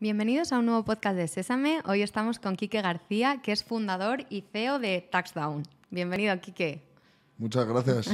Bienvenidos a un nuevo podcast de Sésame. Hoy estamos con Quique García, que es fundador y CEO de Taxdown. Bienvenido, Quique. Muchas gracias.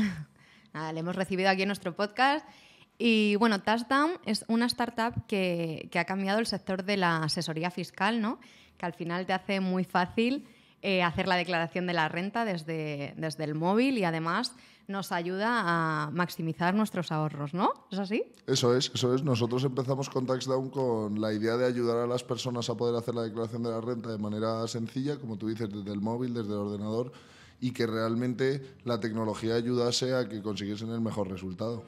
le hemos recibido aquí en nuestro podcast. Y bueno, Taxdown es una startup que, ha cambiado el sector de la asesoría fiscal, ¿no? que al final te hace muy fácil eh, hacer la declaración de la renta desde, desde el móvil y además nos ayuda a maximizar nuestros ahorros, ¿no? ¿Es así? Eso es, eso es. Nosotros empezamos con TaxDown con la idea de ayudar a las personas a poder hacer la declaración de la renta de manera sencilla, como tú dices, desde el móvil, desde el ordenador, y que realmente la tecnología ayudase a que consiguiesen el mejor resultado.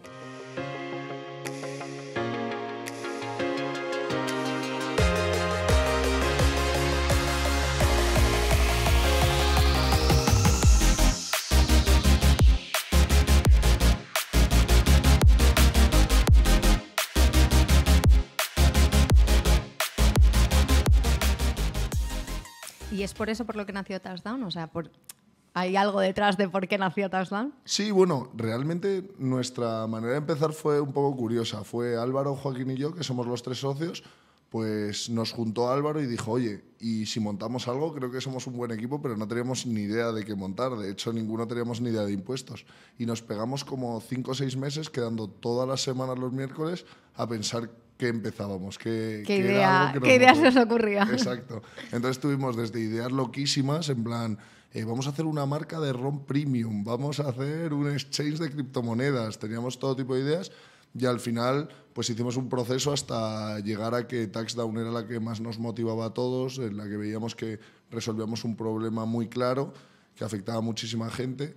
por eso por lo que nació Touchdown? O sea, por, ¿Hay algo detrás de por qué nació Touchdown? Sí, bueno, realmente nuestra manera de empezar fue un poco curiosa. Fue Álvaro, Joaquín y yo, que somos los tres socios, pues nos juntó Álvaro y dijo, oye, y si montamos algo, creo que somos un buen equipo, pero no teníamos ni idea de qué montar. De hecho, ninguno teníamos ni idea de impuestos. Y nos pegamos como cinco o seis meses quedando todas las semanas los miércoles a pensar qué empezábamos, qué, idea, qué ideas nos ocurría. Exacto. Entonces tuvimos desde ideas loquísimas, en plan, eh, vamos a hacer una marca de ROM premium, vamos a hacer un exchange de criptomonedas, teníamos todo tipo de ideas y al final pues hicimos un proceso hasta llegar a que Taxdown era la que más nos motivaba a todos, en la que veíamos que resolvíamos un problema muy claro que afectaba a muchísima gente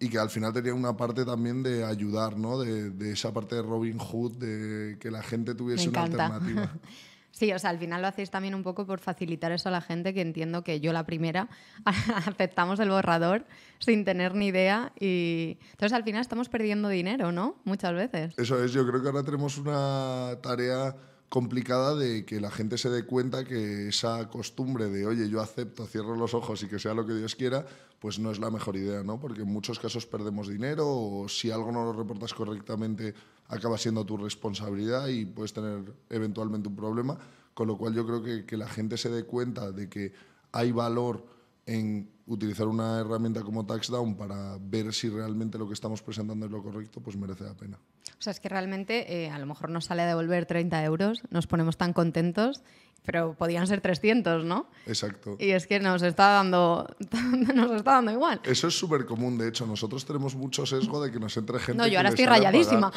y que al final tenía una parte también de ayudar, ¿no? De, esa parte de Robin Hood, de que la gente tuviese una alternativa. Sí, o sea, al final lo hacéis también un poco por facilitar eso a la gente, que entiendo que yo la primera aceptamos el borrador sin tener ni idea y entonces al final estamos perdiendo dinero, ¿no? Muchas veces. Eso es, yo creo que ahora tenemos una tarea complicada de que la gente se dé cuenta que esa costumbre de, oye, yo acepto, cierro los ojos y que sea lo que Dios quiera, pues no es la mejor idea, ¿no? Porque en muchos casos perdemos dinero o si algo no lo reportas correctamente acaba siendo tu responsabilidad y puedes tener eventualmente un problema. Con lo cual yo creo que, que la gente se dé cuenta de que hay valor en utilizar una herramienta como Taxdown para ver si realmente lo que estamos presentando es lo correcto, pues merece la pena. O sea, es que realmente eh, a lo mejor nos sale a devolver 30 euros, nos ponemos tan contentos, pero podían ser 300, ¿no? Exacto. Y es que nos está dando, nos está dando igual. Eso es súper común, de hecho, nosotros tenemos mucho sesgo de que nos entre gente. No, yo ahora estoy rayadísima.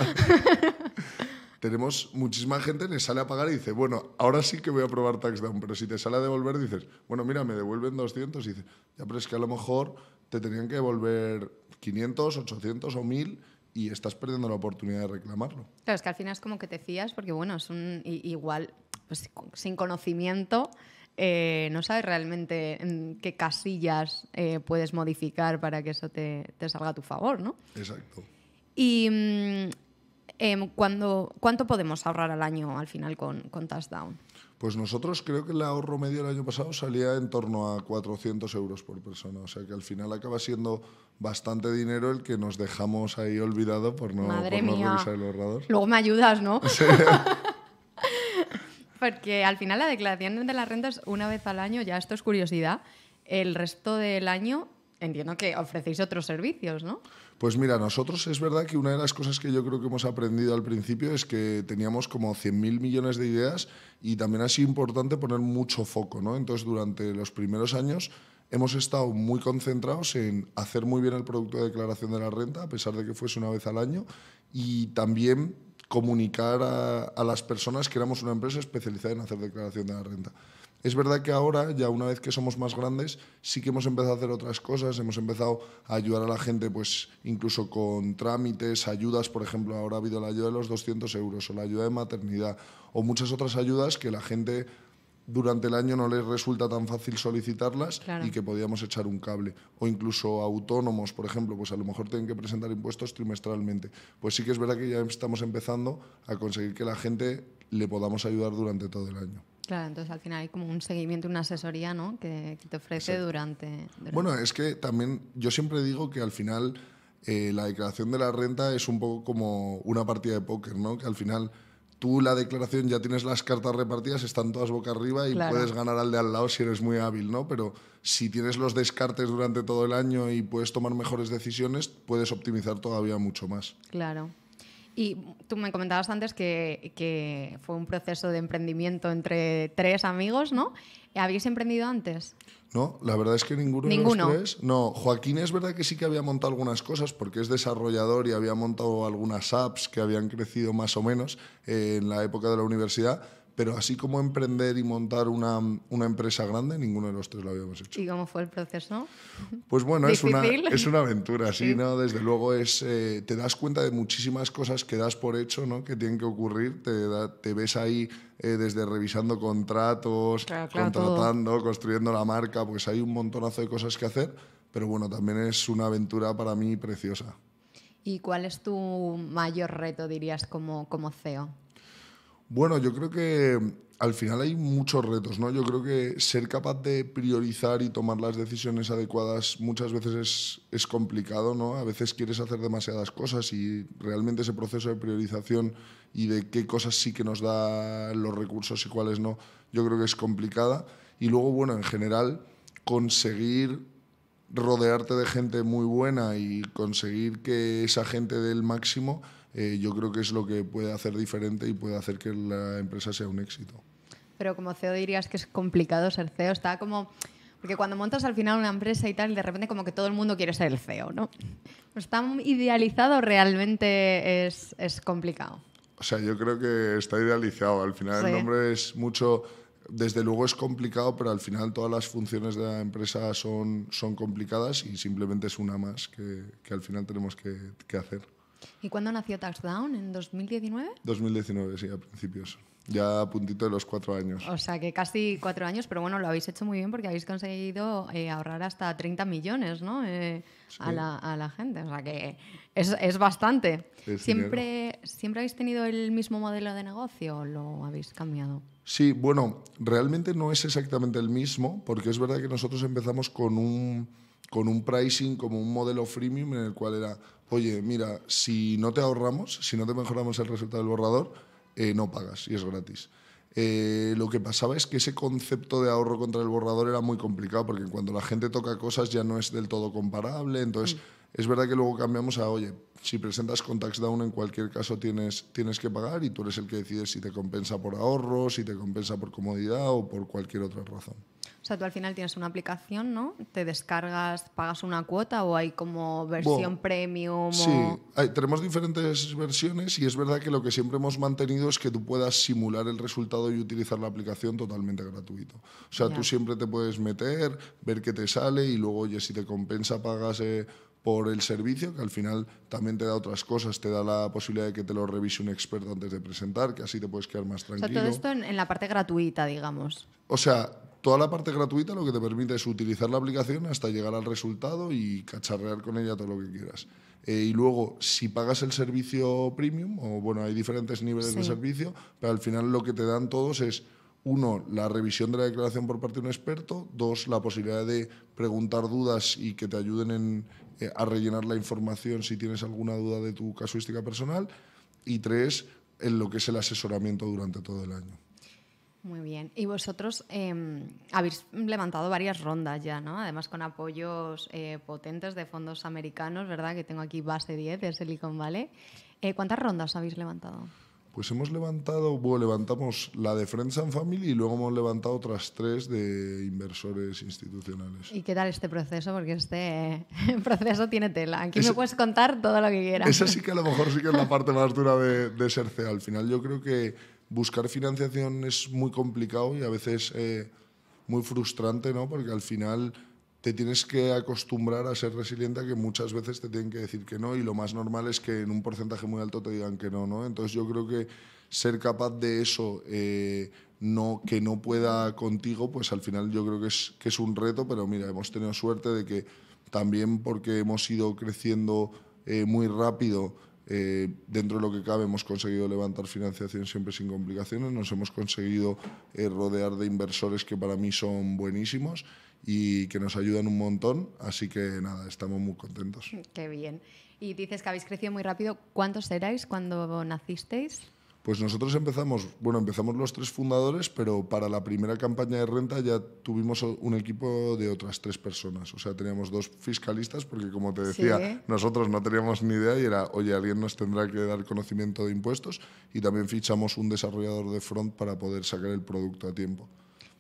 tenemos muchísima gente que sale a pagar y dice, bueno, ahora sí que voy a probar taxdown, pero si te sale a devolver dices, bueno, mira, me devuelven 200 y dices, ya, pero es que a lo mejor te tenían que devolver 500, 800 o 1000 y estás perdiendo la oportunidad de reclamarlo. Claro, es que al final es como que te fías porque, bueno, es un igual, pues sin conocimiento, eh, no sabes realmente en qué casillas eh, puedes modificar para que eso te, salga a tu favor, ¿no? Exacto. Y mm, em, cuando, ¿cuánto podemos ahorrar al año al final con, con Touchdown? Pues nosotros creo que el ahorro medio el año pasado salía en torno a 400 euros por persona, o sea que al final acaba siendo bastante dinero el que nos dejamos ahí olvidado por no, revisar el ahorrador. Luego me ayudas, ¿no? Porque al final la declaración de las rentas una vez al año, ya esto es curiosidad, el resto del año Entiendo que ofrecéis otros servicios, ¿no? Pues mira, nosotros es verdad que una de las cosas que yo creo que hemos aprendido al principio es que teníamos como 100.000 millones de ideas y también ha sido importante poner mucho foco, ¿no? Entonces, durante los primeros años hemos estado muy concentrados en hacer muy bien el producto de declaración de la renta, a pesar de que fuese una vez al año, y también comunicar a, a las personas que éramos una empresa especializada en hacer declaración de la renta. Es verdad que ahora, ya una vez que somos más grandes, sí que hemos empezado a hacer otras cosas, hemos empezado a ayudar a la gente, pues incluso con trámites, ayudas, por ejemplo, ahora ha habido la ayuda de los 200 euros o la ayuda de maternidad o muchas otras ayudas que la gente durante el año no les resulta tan fácil solicitarlas y que podíamos echar un cable. O incluso autónomos, por ejemplo, pues a lo mejor tienen que presentar impuestos trimestralmente. Pues sí que es verdad que ya estamos empezando a conseguir que la gente le podamos ayudar durante todo el año. Claro, entonces al final hay como un seguimiento, una asesoría ¿no? que, te ofrece durante, Bueno, es que también yo siempre digo que al final eh, la declaración de la renta es un poco como una partida de póker, ¿no? que al final tú la declaración ya tienes las cartas repartidas, están todas boca arriba y puedes ganar al de al lado si eres muy hábil, ¿no? pero si tienes los descartes durante todo el año y puedes tomar mejores decisiones, puedes optimizar todavía mucho más. Claro. Y tú me comentabas antes que, fue un proceso de emprendimiento entre tres amigos, ¿no? ¿Habéis emprendido antes? No, la verdad es que ninguno, ninguno. de los tres. No, Joaquín es verdad que sí que había montado algunas cosas porque es desarrollador y había montado algunas apps que habían crecido más o menos eh, en la época de la universidad, pero así como emprender y montar una, empresa grande, ninguno de los tres lo habíamos hecho. ¿Y cómo fue el proceso? Pues bueno, es una, es una, aventura, ¿sí? ¿no? Desde luego es, eh, te das cuenta de muchísimas cosas que das por hecho, ¿no? Que tienen que ocurrir, te, ves ahí eh, desde revisando contratos, contratando, construyendo la marca, pues hay un montonazo de cosas que hacer, pero bueno, también es una aventura para mí preciosa. ¿Y cuál es tu mayor reto, dirías, como, como CEO? Bueno, yo creo que mm, al final hay muchos retos, ¿no? Yo creo que ser capaz de priorizar y tomar las decisiones adecuadas muchas veces es, es, complicado, ¿no? A veces quieres hacer demasiadas cosas y realmente ese proceso de priorización y de qué cosas sí que nos da los recursos y cuáles no, yo creo que es complicada. Y luego, bueno, en general, conseguir rodearte de gente muy buena y conseguir que esa gente dé el máximo eh, yo creo que es lo que puede hacer diferente y puede hacer que la empresa sea un éxito. Pero como CEO dirías que es complicado ser CEO, está como... Porque cuando montas al final una empresa y tal, de repente como que todo el mundo quiere ser el CEO, ¿no? ¿Está pues idealizado realmente es, es complicado? O sea, yo creo que está idealizado. Al final el nombre es mucho... Desde luego es complicado, pero al final todas las funciones de la empresa son, son complicadas y simplemente es una más que, que al final tenemos que hacer. ¿Y cuándo nació TaxDown? ¿En 2019? 2019, sí, a principios. Ya a puntito de los cuatro años. O sea que casi cuatro años, pero bueno, lo habéis hecho muy bien porque habéis conseguido eh, ahorrar hasta 30 millones ¿no? Eh, a, la, a, la, gente. O sea que es, es bastante. ¿Siempre, ¿Siempre habéis tenido el mismo modelo de negocio o lo habéis cambiado? Sí, bueno, realmente no es exactamente el mismo porque es verdad que nosotros empezamos con un con un pricing como un modelo freemium en el cual era, oye, mira, si no te ahorramos, si no te mejoramos el resultado del borrador, eh, no pagas y es gratis. Eh, lo que pasaba es que ese concepto de ahorro contra el borrador era muy complicado, porque cuando la gente toca cosas ya no es del todo comparable. Entonces, mm. es verdad que luego cambiamos a, oye, si presentas con down en cualquier caso tienes, tienes que pagar y tú eres el que decides si te compensa por ahorro, si te compensa por comodidad o por cualquier otra razón. O sea, tú al final tienes una aplicación, ¿no? Te descargas, pagas una cuota o hay como versión premium. O... Sí, tenemos diferentes versiones y es verdad que lo que siempre hemos mantenido es que tú puedas simular el resultado y utilizar la aplicación totalmente gratuito. O sea, tú siempre te puedes meter, ver qué te sale y luego, oye, si te compensa, pagas... Eh, por el servicio, que al final también te da otras cosas, te da la posibilidad de que te lo revise un experto antes de presentar, que así te puedes quedar más tranquilo. O sea, todo esto en la parte gratuita, digamos. O sea, Toda la parte gratuita lo que te permite es utilizar la aplicación hasta llegar al resultado y cacharrear con ella todo lo que quieras. Eh, y luego, si pagas el servicio premium, o bueno, hay diferentes niveles de servicio, pero al final lo que te dan todos es, uno, la revisión de la declaración por parte de un experto, dos, la posibilidad de preguntar dudas y que te ayuden eh, a rellenar la información si tienes alguna duda de tu casuística personal, y tres, en lo que es el asesoramiento durante todo el año. Muy bien. Y vosotros em, habéis levantado varias rondas ya, ¿no? Además con apoyos eh, potentes de fondos americanos, ¿verdad? Que tengo aquí base 10 de Silicon Valley. Eh, ¿Cuántas rondas habéis levantado? Pues hemos levantado, bueno, levantamos la de Friends and Family y luego hemos levantado otras tres de inversores institucionales. ¿Y qué tal este proceso? Porque este eh, proceso tiene tela. Aquí me puedes contar todo lo que quieras. Esa sí que a lo mejor sí que es la parte más dura de, de ser CEO. Al final yo creo que buscar financiación es muy complicado y a veces eh, muy frustrante, ¿no? Porque al final te tienes que acostumbrar a ser resiliente que muchas veces te tienen que decir que no y lo más normal es que en un porcentaje muy alto te digan que no, ¿no? Entonces yo creo que ser capaz de eso, eh, no, que no pueda contigo, pues al final yo creo que es, que es un reto, pero mira, hemos tenido suerte de que también porque hemos ido creciendo eh, muy rápido, eh, dentro de lo que cabe hemos conseguido levantar financiación siempre sin complicaciones, nos hemos conseguido eh, rodear de inversores que para mí son buenísimos y que nos ayudan un montón, así que nada, estamos muy contentos. Qué bien. Y dices que habéis crecido muy rápido, ¿cuántos erais cuando nacisteis? Pues nosotros empezamos, bueno, empezamos los tres fundadores, pero para la primera campaña de renta ya tuvimos un equipo de otras tres personas. O sea, teníamos dos fiscalistas, porque como te decía, nosotros no teníamos ni idea y era, oye, alguien nos tendrá que dar conocimiento de impuestos y también fichamos un desarrollador de front para poder sacar el producto a tiempo.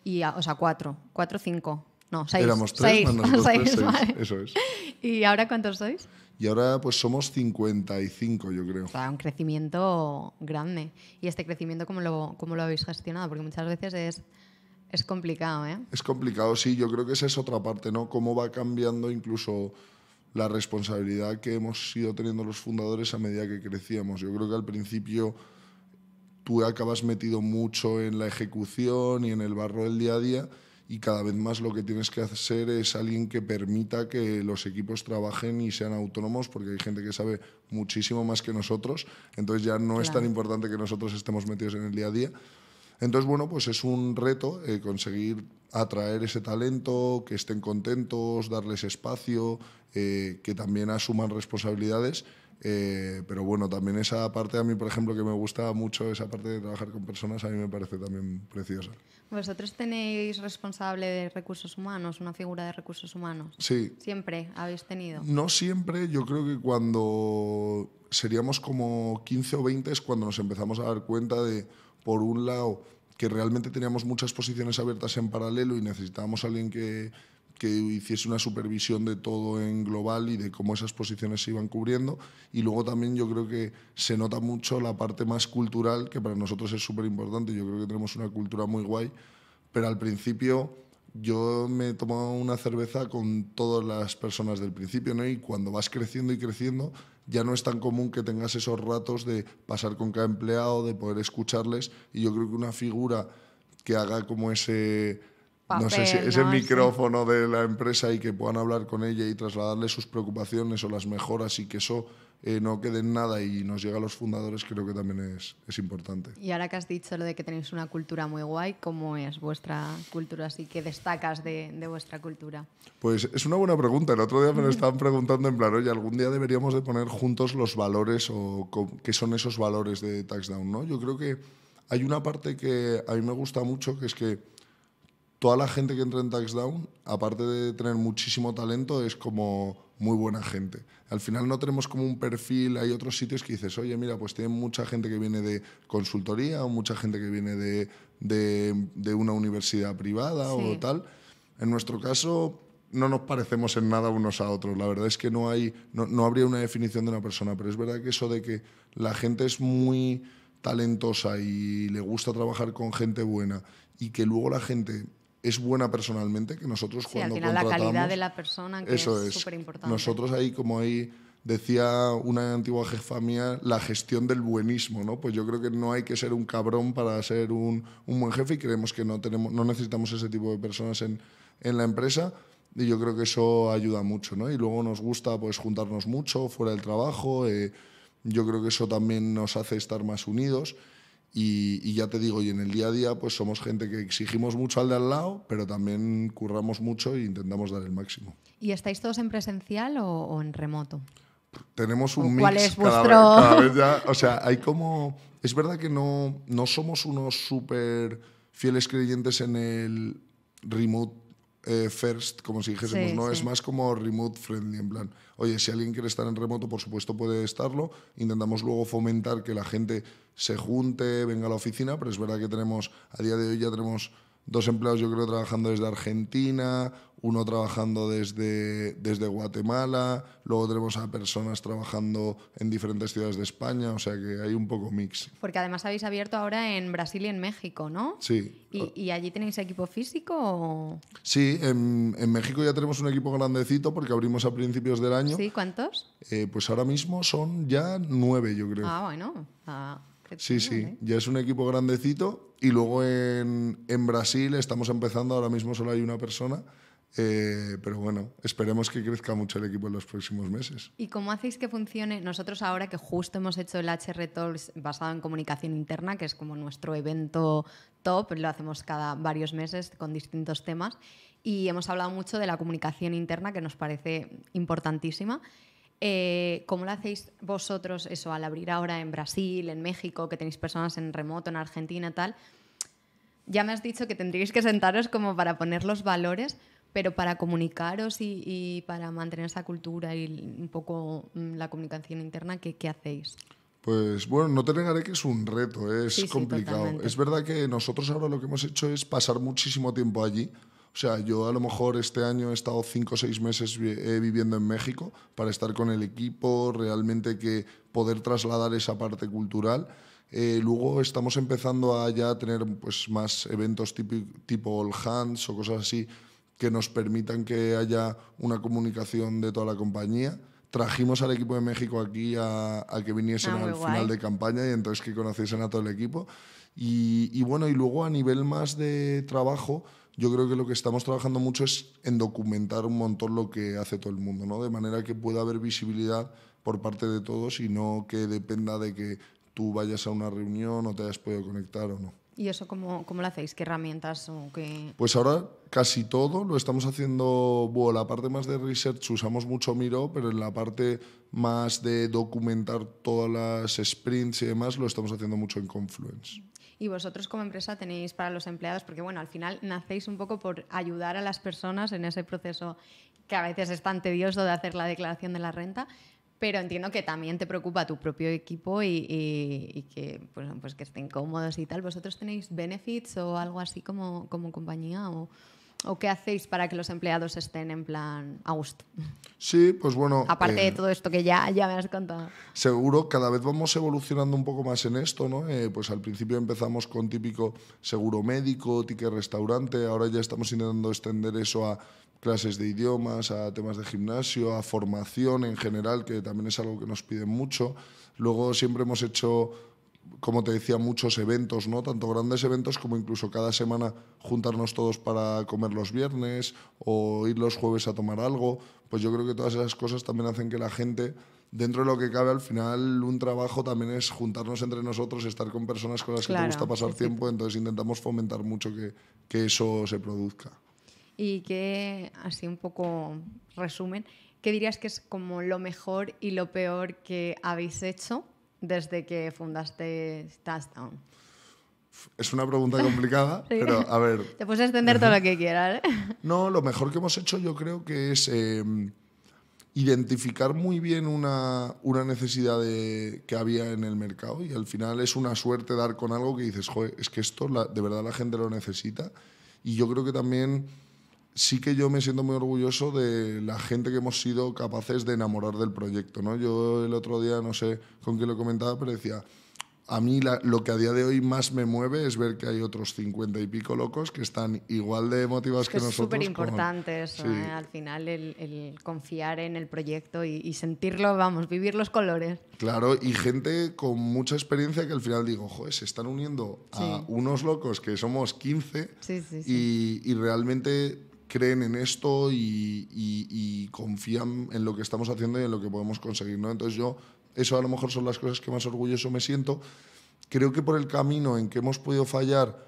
Y, o sea, cuatro, cuatro, cinco. No, seis. Éramos tres, Eso es. ¿Y ahora cuántos sois? y ahora pues somos 55, yo creo. O sea, un crecimiento grande. ¿Y este crecimiento cómo lo, cómo lo habéis gestionado? Porque muchas veces es... Es complicado, ¿eh? Es complicado, sí. Yo creo que esa es otra parte, ¿no? Cómo va cambiando incluso la responsabilidad que hemos ido teniendo los fundadores a medida que crecíamos. Yo creo que al principio tú acabas metido mucho en la ejecución y en el barro del día a día y cada vez más lo que tienes que hacer es alguien que permita que los equipos trabajen y sean autónomos, porque hay gente que sabe muchísimo más que nosotros, entonces ya no es tan importante que nosotros estemos metidos en el día a día. Entonces, bueno, pues es un reto eh, conseguir atraer ese talento, que estén contentos, darles espacio, eh, que también asuman responsabilidades eh, pero bueno, también esa parte a mí, por ejemplo, que me gusta mucho, esa parte de trabajar con personas, a mí me parece también preciosa. ¿Vosotros tenéis responsable de recursos humanos, una figura de recursos humanos? Sí. ¿Siempre habéis tenido? No siempre, yo creo que cuando seríamos como 15 o 20 es cuando nos empezamos a dar cuenta de, por un lado, que realmente teníamos muchas posiciones abiertas en paralelo y necesitábamos a alguien que que hiciese una supervisión de todo en global y de cómo esas posiciones se iban cubriendo. Y luego también yo creo que se nota mucho la parte más cultural, que para nosotros es súper importante. Yo creo que tenemos una cultura muy guay, pero al principio yo me tomaba una cerveza con todas las personas del principio, Y cuando vas creciendo y creciendo, ya no es tan común que tengas esos ratos de pasar con cada empleado, de poder escucharles. Y yo creo que una figura que haga como ese no sé si es el micrófono de la empresa y que puedan hablar con ella y trasladarle sus preocupaciones o las mejoras y que eso eh, no quede en nada y nos llega a los fundadores, creo que también es, es, importante. Y ahora que has dicho lo de que tenéis una cultura muy guay, ¿cómo es vuestra cultura? Así que destacas de, vuestra cultura. Pues es una buena pregunta. El otro día me lo estaban preguntando en plan, oye, algún día deberíamos de poner juntos los valores o qué son esos valores de Taxdown, ¿no? Yo creo que hay una parte que a mí me gusta mucho, que es que toda la gente que entra en TaxDown, aparte de tener muchísimo talento, es como muy buena gente. Al final no tenemos como un perfil, hay otros sitios que dices, oye, mira, pues tienen mucha gente que viene de consultoría o mucha gente que viene de, de, una universidad privada o tal. En nuestro caso no nos parecemos en nada unos a otros. La verdad es que no, hay, no habría una definición de una persona, pero es verdad que eso de que la gente es muy talentosa y le gusta trabajar con gente buena y que luego la gente es buena personalmente, que nosotros cuando al final contratamos, la calidad de la persona que eso es súper importante. Nosotros ahí, como ahí decía una antigua jefa mía, la gestión del buenismo, ¿no? Pues yo creo que no hay que ser un cabrón para ser un, buen jefe y creemos que no, tenemos, no necesitamos ese tipo de personas en, la empresa y yo creo que eso ayuda mucho, ¿no? Y luego nos gusta pues juntarnos mucho fuera del trabajo, eh, yo creo que eso también nos hace estar más unidos y, ya te digo, y en el día a día pues somos gente que exigimos mucho al de al lado, pero también curramos mucho e intentamos dar el máximo. ¿Y estáis todos en presencial o, en remoto? Tenemos un mix. cada vez, o sea, hay como... Es verdad que no, no somos unos súper fieles creyentes en el remote eh, first, como si dijésemos, no, es más como remote friendly, en plan, oye, si alguien quiere estar en remoto, por supuesto puede estarlo, intentamos luego fomentar que la gente se junte, venga a la oficina, pero es verdad que tenemos, a día de hoy ya tenemos dos empleados, yo creo, trabajando desde Argentina, uno trabajando desde, desde Guatemala, luego tenemos a personas trabajando en diferentes ciudades de España, o sea que hay un poco mix. Porque además habéis abierto ahora en Brasil y en México, ¿no? Sí. ¿Y, allí tenéis equipo físico? Sí, en, México ya tenemos un equipo grandecito porque abrimos a principios del año. ¿Sí? ¿Cuántos? Eh, pues ahora mismo son ya nueve, yo creo. Ah, bueno. Ah, sí, sí, ¿eh? ya es un equipo grandecito. Y luego en, en, Brasil estamos empezando, ahora mismo solo hay una persona, eh, pero bueno, esperemos que crezca mucho el equipo en los próximos meses. ¿Y cómo hacéis que funcione? Nosotros ahora que justo hemos hecho el HR Talks basado en comunicación interna, que es como nuestro evento top, lo hacemos cada varios meses con distintos temas, y hemos hablado mucho de la comunicación interna, que nos parece importantísima. Eh, ¿Cómo lo hacéis vosotros eso al abrir ahora en Brasil, en México, que tenéis personas en remoto, en Argentina, tal? Ya me has dicho que tendríais que sentaros como para poner los valores, pero para comunicaros y, para mantener esa cultura y un poco mm, la comunicación interna, ¿qué, hacéis? Pues bueno, no te negaré que es un reto, es complicado. es verdad que nosotros ahora lo que hemos hecho es pasar muchísimo tiempo allí. O sea, yo a lo mejor este año he estado cinco o seis meses eh, viviendo en México para estar con el equipo, realmente que poder trasladar esa parte cultural. Eh, luego estamos empezando a ya tener pues, más eventos tipo, tipo All Hands o cosas así que nos permitan que haya una comunicación de toda la compañía. Trajimos al equipo de México aquí a, que viniesen ah, al final de campaña y entonces que conociesen a todo el equipo. Y, bueno, y luego a nivel más de trabajo, yo creo que lo que estamos trabajando mucho es en documentar un montón lo que hace todo el mundo, ¿no? De manera que pueda haber visibilidad por parte de todos y no que dependa de que tú vayas a una reunión o te hayas podido conectar o no. ¿Y eso cómo, cómo, lo hacéis? ¿Qué herramientas o qué...? Pues ahora casi todo lo estamos haciendo, la parte más de research usamos mucho Miro, pero en la parte más de documentar todas las sprints y demás lo estamos haciendo mucho en Confluence. Y vosotros como empresa tenéis para los empleados, porque bueno, al final nacéis un poco por ayudar a las personas en ese proceso que a veces es tan tedioso de hacer la declaración de la renta, pero entiendo que también te preocupa tu propio equipo y, que, pues, pues, que estén cómodos y tal. ¿Vosotros tenéis benefits o algo así como, como compañía? O o qué hacéis para que los empleados estén en plan a gusto? Sí, pues bueno. Aparte de eh, todo esto que ya, ya me has contado. Seguro, cada vez vamos evolucionando un poco más en esto, ¿no? Eh, pues al principio empezamos con típico seguro médico, ticket restaurante, ahora ya estamos intentando extender eso a clases de idiomas, a temas de gimnasio, a formación en general, que también es algo que nos piden mucho. Luego siempre hemos hecho como te decía, muchos eventos, ¿no? Tanto grandes eventos como incluso cada semana juntarnos todos para comer los viernes o ir los jueves a tomar algo. Pues yo creo que todas esas cosas también hacen que la gente, dentro de lo que cabe, al final un trabajo también es juntarnos entre nosotros, estar con personas con las que te gusta pasar tiempo, entonces intentamos fomentar mucho que, que eso se produzca. Y que, así un poco resumen, ¿qué dirías que es como lo mejor y lo peor que habéis hecho? desde que fundaste Touchdown? Es una pregunta complicada, pero a ver. Te puedes extender todo lo que quieras. ¿eh? No, lo mejor que hemos hecho yo creo que es em, identificar muy bien una, una necesidad que había en el mercado y al final es una suerte dar con algo que dices, joder, es que esto de verdad la gente lo necesita. Y yo creo que también sí que yo me siento muy orgulloso de la gente que hemos sido capaces de enamorar del proyecto. ¿no? Yo el otro día, no sé con quién lo comentaba, pero decía, a mí lo que a día de hoy más me mueve es ver que hay otros cincuenta y pico locos que están igual de motivados que, nosotros. Es súper importante eso, ¿eh? al final, el, confiar en el proyecto y, sentirlo, vamos, vivir los colores. Claro, y gente con mucha experiencia que al final digo, joder, se están uniendo a unos locos que somos 15 y, y realmente creen en esto y, confían en lo que estamos haciendo y en lo que podemos conseguir. ¿no? Entonces yo, eso a lo mejor son las cosas que más orgulloso me siento. Creo que por el camino en que hemos podido fallar,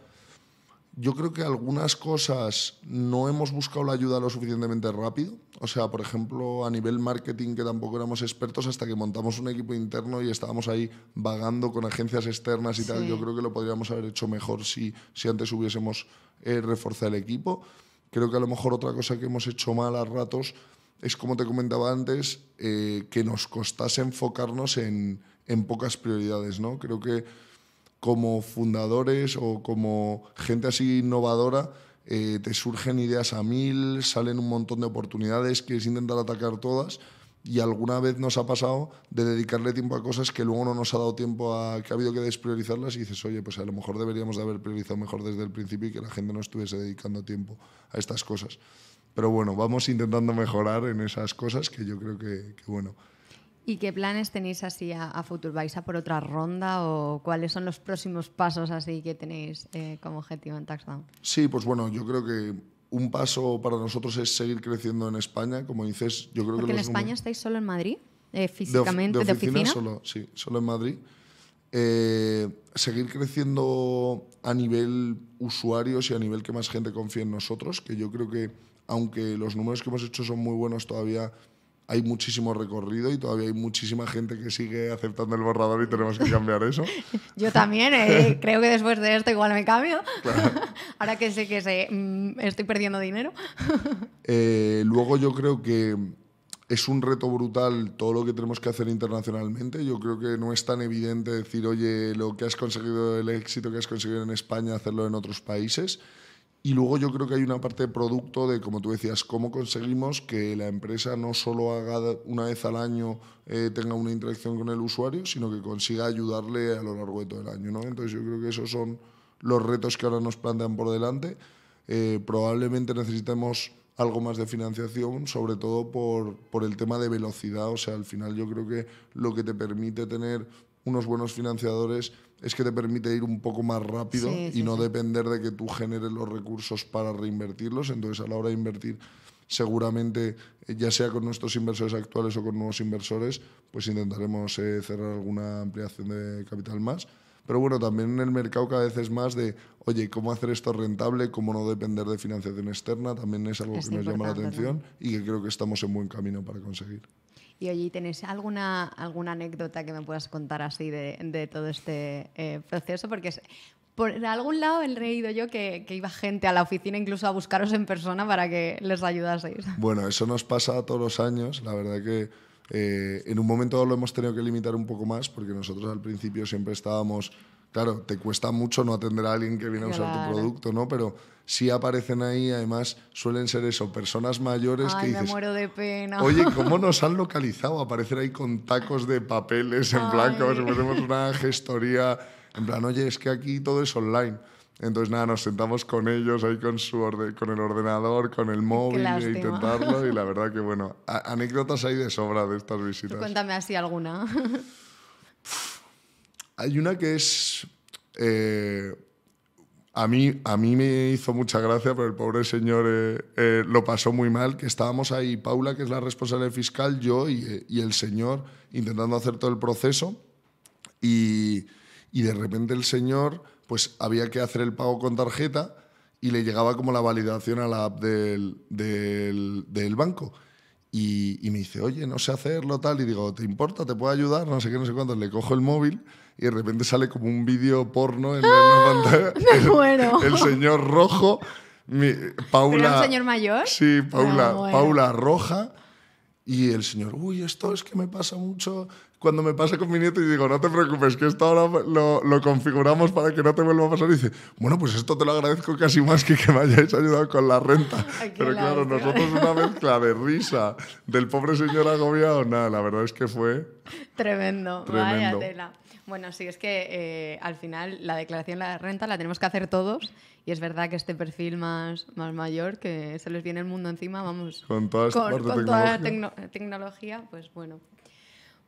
yo creo que algunas cosas no hemos buscado la ayuda lo suficientemente rápido. O sea, por ejemplo, a nivel marketing, que tampoco éramos expertos hasta que montamos un equipo interno y estábamos ahí vagando con agencias externas y tal. Yo creo que lo podríamos haber hecho mejor si, si antes hubiésemos eh, reforzado el equipo. Creo que a lo mejor otra cosa que hemos hecho mal a ratos es, como te comentaba antes, eh, que nos costase enfocarnos en, pocas prioridades, ¿no? Creo que como fundadores o como gente así innovadora, eh, te surgen ideas a mil, salen un montón de oportunidades, quieres intentar atacar todas, y alguna vez nos ha pasado de dedicarle tiempo a cosas que luego no nos ha dado tiempo a que ha habido que despriorizarlas y dices, oye, pues a lo mejor deberíamos de haber priorizado mejor desde el principio y que la gente no estuviese dedicando tiempo a estas cosas. Pero bueno, vamos intentando mejorar en esas cosas que yo creo que, bueno. ¿Y qué planes tenéis así a, futuro? ¿Vais a por otra ronda o cuáles son los próximos pasos así que tenéis eh, como objetivo en Taxdown? Sí, pues bueno, yo creo que un paso para nosotros es seguir creciendo en España. Como dices, yo creo Porque que... en España estáis solo en Madrid, eh, físicamente, de, oficina, Solo, sí, solo en Madrid. Eh, seguir creciendo a nivel usuarios y a nivel que más gente confíe en nosotros, que yo creo que, aunque los números que hemos hecho son muy buenos, todavía hay muchísimo recorrido y todavía hay muchísima gente que sigue aceptando el borrador y tenemos que cambiar eso. Yo también, eh, creo que después de esto igual me cambio. Ahora que sé que sé, mm, estoy perdiendo dinero. Eh, luego yo creo que es un reto brutal todo lo que tenemos que hacer internacionalmente. Yo creo que no es tan evidente decir, oye, lo que has conseguido, el éxito que has conseguido en España, hacerlo en otros países. Y luego yo creo que hay una parte de producto de, como tú decías, cómo conseguimos que la empresa no solo haga una vez al año, eh, tenga una interacción con el usuario, sino que consiga ayudarle a lo largo de todo el año. ¿no? Entonces yo creo que esos son los retos que ahora nos plantean por delante. Eh, probablemente necesitemos algo más de financiación, sobre todo por, por el tema de velocidad. O sea, al final yo creo que lo que te permite tener unos buenos financiadores es que te permite ir un poco más rápido y no depender de que tú generes los recursos para reinvertirlos. Entonces, a la hora de invertir, seguramente, eh, ya sea con nuestros inversores actuales o con nuevos inversores, pues intentaremos eh, cerrar alguna ampliación de capital más. Pero bueno, también en el mercado cada vez es más de, oye, ¿cómo hacer esto rentable? ¿Cómo no depender de financiación externa? También es algo que nos llama la atención y que creo que estamos en buen camino para conseguir. Y oye, ¿tenéis alguna, alguna anécdota que me puedas contar así de, todo este eh, proceso? Porque es, por algún lado he leído yo que, iba gente a la oficina incluso a buscaros en persona para que les ayudaseis. Bueno, eso nos pasa todos los años. La verdad que eh, en un momento lo hemos tenido que limitar un poco más porque nosotros al principio siempre estábamos claro, te cuesta mucho no atender a alguien que viene a usar tu producto, ¿no? Pero sí aparecen ahí, además suelen ser eso, personas mayores que dices, me muero de pena. Oye, ¿cómo nos han localizado? Aparecer ahí con tacos de papeles en blanco, si una gestoría, en plan, oye, es que aquí todo es online. Entonces, nada, nos sentamos con ellos ahí con, su orden, con el ordenador, con el móvil e intentarlo. Y la verdad que, bueno, anécdotas hay de sobra de estas visitas. cuéntame así alguna. Hay una que es... Eh, a mí, a mí me hizo mucha gracia, pero el pobre señor eh, eh, lo pasó muy mal, que estábamos ahí, Paula, que es la responsable fiscal, yo y, el señor, intentando hacer todo el proceso, y, de repente el señor, pues había que hacer el pago con tarjeta y le llegaba como la validación a la app del, del banco. Y, me dice, oye, no sé hacerlo, tal. Y digo, ¿te importa? ¿Te puedo ayudar? No sé qué, no sé cuánto. Le cojo el móvil y de repente sale como un vídeo porno en la ¡Ah! pantalla. el, señor rojo. Mi, Paula, señor mayor? Sí, Paula, Paula roja y el señor, uy, esto es que me pasa mucho. Cuando me pasa con mi nieto y digo, no te preocupes, que esto ahora lo, configuramos para que no te vuelva a pasar. Y dice, bueno, pues esto te lo agradezco casi más que que me hayáis ayudado con la renta. Pero claro, nosotros una mezcla de risa del pobre señor agobiado, nada, la verdad es que fue... Tremendo, tremendo. vaya tela. Bueno, sí, es que eh, al final la declaración de la renta la tenemos que hacer todos y es verdad que este perfil más, más mayor, que se les viene el mundo encima, vamos, con, toda, esta parte con toda la tecnología, pues bueno.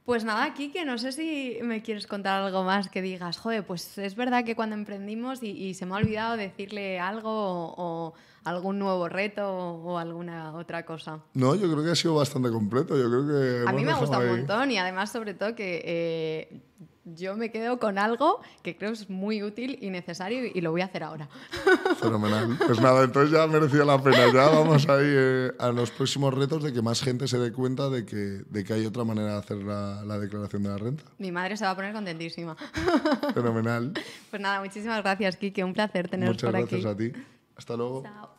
Pues nada, aquí que no sé si me quieres contar algo más que digas, joder, pues es verdad que cuando emprendimos y, se me ha olvidado decirle algo o, algún nuevo reto o, alguna otra cosa. No, yo creo que ha sido bastante completo, yo creo que... A mí me ha gustado un montón y además sobre todo que... Eh, yo me quedo con algo que creo es muy útil y necesario y lo voy a hacer ahora. Fenomenal. Pues nada, entonces ya merecía la pena. Ya vamos ahí eh, a los próximos retos de que más gente se dé cuenta de que, de que hay otra manera de hacer la, declaración de la renta. Mi madre se va a poner contentísima. Fenomenal. Pues nada, muchísimas gracias, Kike. Un placer tenerte por aquí. Muchas gracias a ti. Hasta luego.